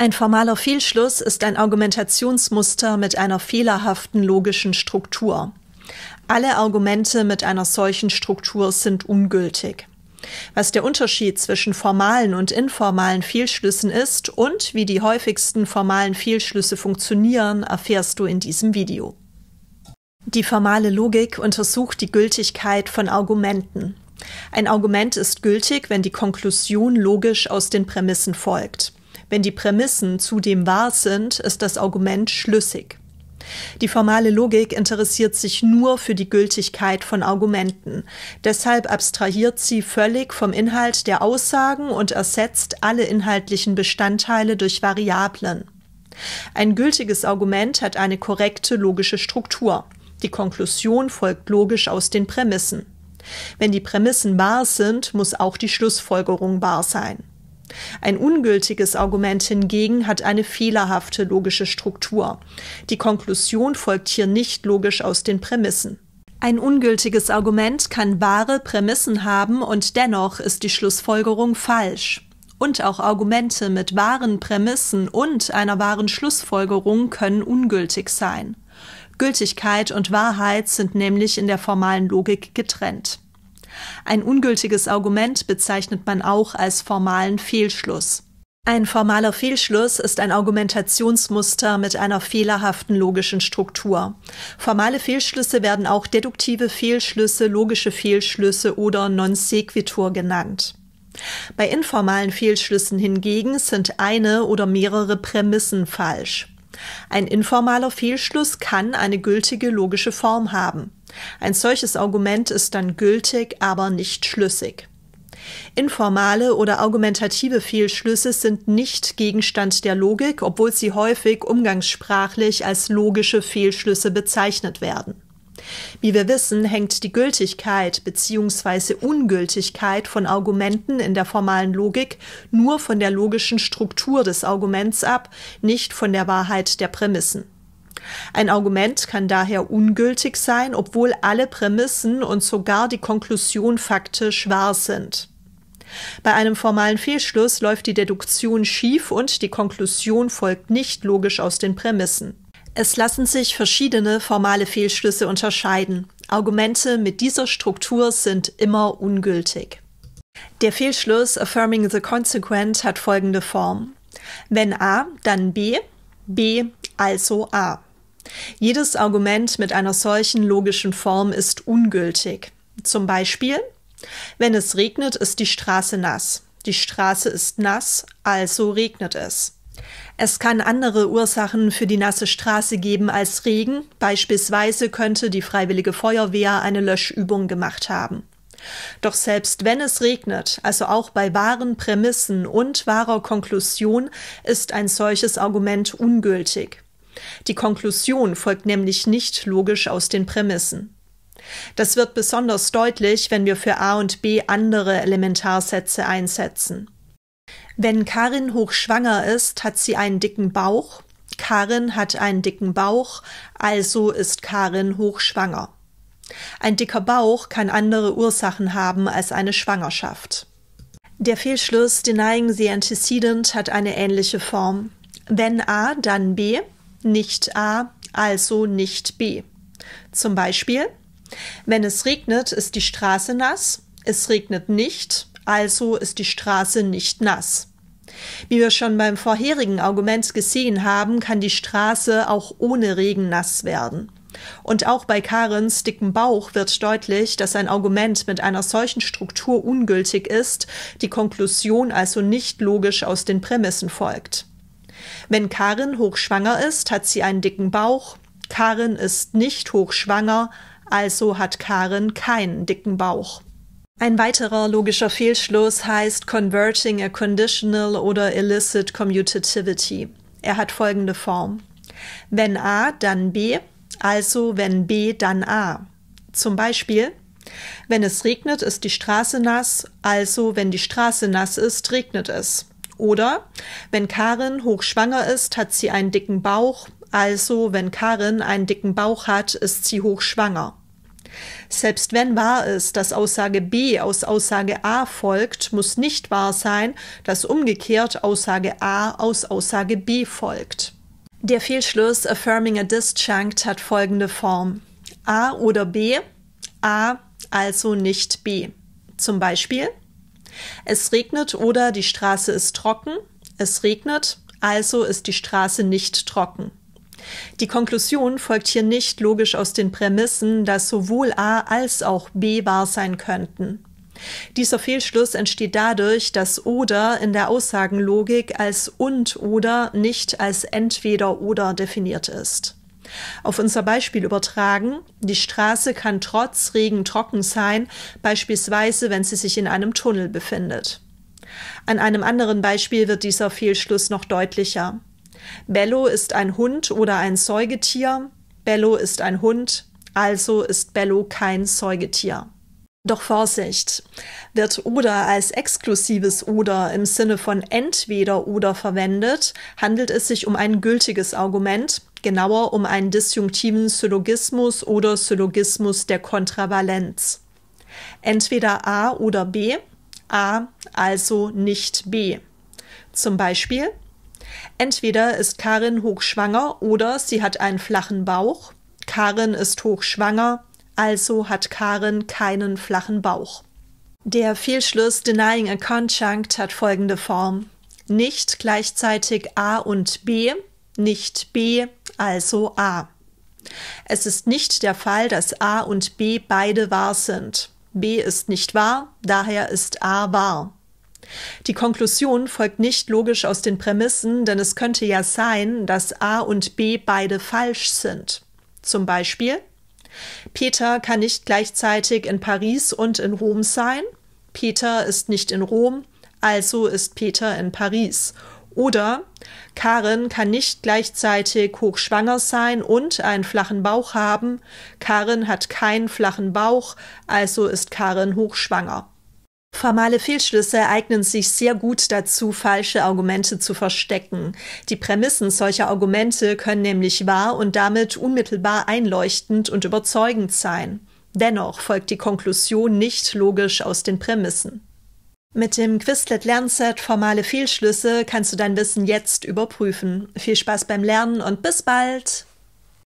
Ein formaler Fehlschluss ist ein Argumentationsmuster mit einer fehlerhaften logischen Struktur. Alle Argumente mit einer solchen Struktur sind ungültig. Was der Unterschied zwischen formalen und informalen Fehlschlüssen ist und wie die häufigsten formalen Fehlschlüsse funktionieren, erfährst du in diesem Video. Die formale Logik untersucht die Gültigkeit von Argumenten. Ein Argument ist gültig, wenn die Konklusion logisch aus den Prämissen folgt. Wenn die Prämissen zudem wahr sind, ist das Argument schlüssig. Die formale Logik interessiert sich nur für die Gültigkeit von Argumenten. Deshalb abstrahiert sie völlig vom Inhalt der Aussagen und ersetzt alle inhaltlichen Bestandteile durch Variablen. Ein gültiges Argument hat eine korrekte logische Struktur. Die Konklusion folgt logisch aus den Prämissen. Wenn die Prämissen wahr sind, muss auch die Schlussfolgerung wahr sein. Ein ungültiges Argument hingegen hat eine fehlerhafte logische Struktur. Die Konklusion folgt hier nicht logisch aus den Prämissen. Ein ungültiges Argument kann wahre Prämissen haben und dennoch ist die Schlussfolgerung falsch. Und auch Argumente mit wahren Prämissen und einer wahren Schlussfolgerung können ungültig sein. Gültigkeit und Wahrheit sind nämlich in der formalen Logik getrennt. Ein ungültiges Argument bezeichnet man auch als formalen Fehlschluss. Ein formaler Fehlschluss ist ein Argumentationsmuster mit einer fehlerhaften logischen Struktur. Formale Fehlschlüsse werden auch deduktive Fehlschlüsse, logische Fehlschlüsse oder non sequitur genannt. Bei informalen Fehlschlüssen hingegen sind eine oder mehrere Prämissen falsch. Ein informaler Fehlschluss kann eine gültige logische Form haben. Ein solches Argument ist dann gültig, aber nicht schlüssig. Informale oder argumentative Fehlschlüsse sind nicht Gegenstand der Logik, obwohl sie häufig umgangssprachlich als logische Fehlschlüsse bezeichnet werden. Wie wir wissen, hängt die Gültigkeit bzw. Ungültigkeit von Argumenten in der formalen Logik nur von der logischen Struktur des Arguments ab, nicht von der Wahrheit der Prämissen. Ein Argument kann daher ungültig sein, obwohl alle Prämissen und sogar die Konklusion faktisch wahr sind. Bei einem formalen Fehlschluss läuft die Deduktion schief und die Konklusion folgt nicht logisch aus den Prämissen. Es lassen sich verschiedene formale Fehlschlüsse unterscheiden. Argumente mit dieser Struktur sind immer ungültig. Der Fehlschluss Affirming the Consequent hat folgende Form. Wenn A, dann B, B also A. Jedes Argument mit einer solchen logischen Form ist ungültig. Zum Beispiel, wenn es regnet, ist die Straße nass. Die Straße ist nass, also regnet es. Es kann andere Ursachen für die nasse Straße geben als Regen, beispielsweise könnte die freiwillige Feuerwehr eine Löschübung gemacht haben. Doch selbst wenn es regnet, also auch bei wahren Prämissen und wahrer Konklusion, ist ein solches Argument ungültig. Die Konklusion folgt nämlich nicht logisch aus den Prämissen. Das wird besonders deutlich, wenn wir für A und B andere Elementarsätze einsetzen. Wenn Karin hochschwanger ist, hat sie einen dicken Bauch. Karin hat einen dicken Bauch, also ist Karin hochschwanger. Ein dicker Bauch kann andere Ursachen haben als eine Schwangerschaft. Der Fehlschluss denying the antecedent hat eine ähnliche Form. Wenn A, dann B, nicht A, also nicht B. Zum Beispiel, wenn es regnet, ist die Straße nass, es regnet nicht, also ist die Straße nicht nass. Wie wir schon beim vorherigen Argument gesehen haben, kann die Straße auch ohne Regen nass werden. Und auch bei Karens dicken Bauch wird deutlich, dass ein Argument mit einer solchen Struktur ungültig ist, die Konklusion also nicht logisch aus den Prämissen folgt. Wenn Karin hochschwanger ist, hat sie einen dicken Bauch. Karin ist nicht hochschwanger, also hat Karin keinen dicken Bauch. Ein weiterer logischer Fehlschluss heißt Converting a Conditional oder Illicit Commutativity. Er hat folgende Form. Wenn A, dann B, also wenn B, dann A. Zum Beispiel, wenn es regnet, ist die Straße nass, also wenn die Straße nass ist, regnet es. Oder wenn Karin hochschwanger ist, hat sie einen dicken Bauch, also wenn Karin einen dicken Bauch hat, ist sie hochschwanger. Selbst wenn wahr ist, dass Aussage B aus Aussage A folgt, muss nicht wahr sein, dass umgekehrt Aussage A aus Aussage B folgt. Der Fehlschluss Affirming a Disjunct hat folgende Form. A oder B, A also nicht B. Zum Beispiel es regnet oder die Straße ist trocken. Es regnet, also ist die Straße nicht trocken. Die Konklusion folgt hier nicht logisch aus den Prämissen, dass sowohl A als auch B wahr sein könnten. Dieser Fehlschluss entsteht dadurch, dass oder in der Aussagenlogik als und oder nicht als entweder oder definiert ist. Auf unser Beispiel übertragen, die Straße kann trotz Regen trocken sein, beispielsweise wenn sie sich in einem Tunnel befindet. An einem anderen Beispiel wird dieser Fehlschluss noch deutlicher. Bello ist ein Hund oder ein Säugetier, Bello ist ein Hund, also ist Bello kein Säugetier. Doch Vorsicht! Wird oder als exklusives oder im Sinne von entweder oder verwendet, handelt es sich um ein gültiges Argument, genauer um einen disjunktiven Syllogismus oder Syllogismus der Kontravalenz. Entweder A oder B, A also nicht B. Zum Beispiel, entweder ist Karin hochschwanger oder sie hat einen flachen Bauch, Karin ist hochschwanger, also hat Karin keinen flachen Bauch. Der Fehlschluss Denying a Conjunct hat folgende Form. Nicht gleichzeitig A und B, nicht B also A. Es ist nicht der Fall, dass A und B beide wahr sind. B ist nicht wahr, daher ist A wahr. Die Konklusion folgt nicht logisch aus den Prämissen, denn es könnte ja sein, dass A und B beide falsch sind. Zum Beispiel Peter kann nicht gleichzeitig in Paris und in Rom sein. Peter ist nicht in Rom, also ist Peter in Paris. Oder Karen kann nicht gleichzeitig hochschwanger sein und einen flachen Bauch haben. Karen hat keinen flachen Bauch, also ist Karen hochschwanger. Formale Fehlschlüsse eignen sich sehr gut dazu, falsche Argumente zu verstecken. Die Prämissen solcher Argumente können nämlich wahr und damit unmittelbar einleuchtend und überzeugend sein. Dennoch folgt die Konklusion nicht logisch aus den Prämissen. Mit dem Quizlet Lernset Formale Fehlschlüsse kannst du dein Wissen jetzt überprüfen. Viel Spaß beim Lernen und bis bald!